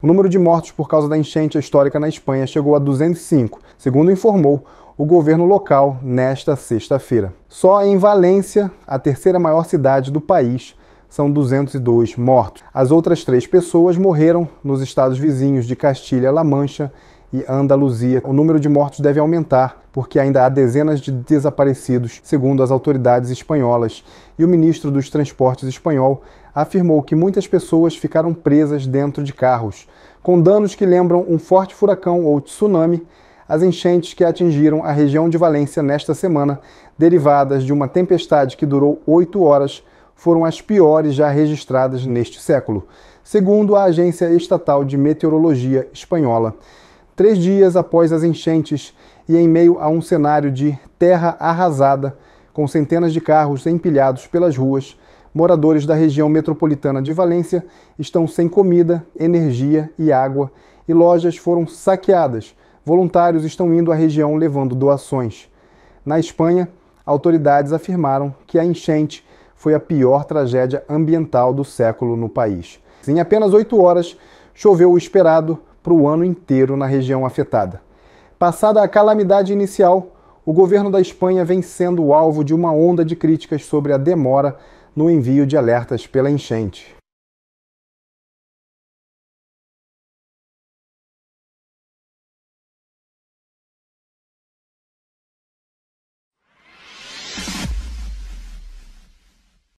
O número de mortos por causa da enchente histórica na Espanha chegou a 205, segundo informou o governo local nesta sexta-feira. Só em Valência, a terceira maior cidade do país, são 202 mortos. As outras três pessoas morreram nos estados vizinhos de Castilha-La Mancha e Andaluzia. O número de mortos deve aumentar, porque ainda há dezenas de desaparecidos, segundo as autoridades espanholas. E o ministro dos Transportes espanhol afirmou que muitas pessoas ficaram presas dentro de carros, com danos que lembram um forte furacão ou tsunami, as enchentes que atingiram a região de Valência nesta semana, derivadas de uma tempestade que durou oito horas, foram as piores já registradas neste século, segundo a Agência Estatal de Meteorologia Espanhola. Três dias após as enchentes e em meio a um cenário de terra arrasada, com centenas de carros empilhados pelas ruas, moradores da região metropolitana de Valência estão sem comida, energia e água e lojas foram saqueadas. Voluntários estão indo à região levando doações. Na Espanha, autoridades afirmaram que a enchente foi a pior tragédia ambiental do século no país. Em apenas oito horas, choveu o esperado para o ano inteiro na região afetada. Passada a calamidade inicial, o governo da Espanha vem sendo alvo de uma onda de críticas sobre a demora no envio de alertas pela enchente.